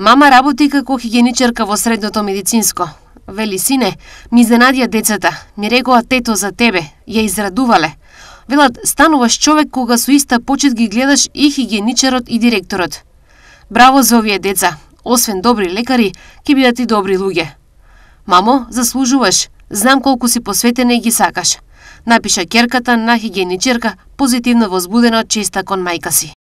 Мама работи како хигиеничарка во средното медицинско. Вели сине, ми изненадија децата, ми рекоа тето за тебе, ја израдувале. Велат, стануваш човек кога со иста почет ги гледаш и хигиеничарот и директорот. Браво за овие деца, освен добри лекари, ќе бидат и добри луѓе. Мамо, заслужуваш, знам колку си посветена и ги сакаш. Напиша керката на хигиеничерка, позитивно возбудена од честа кон мајка си.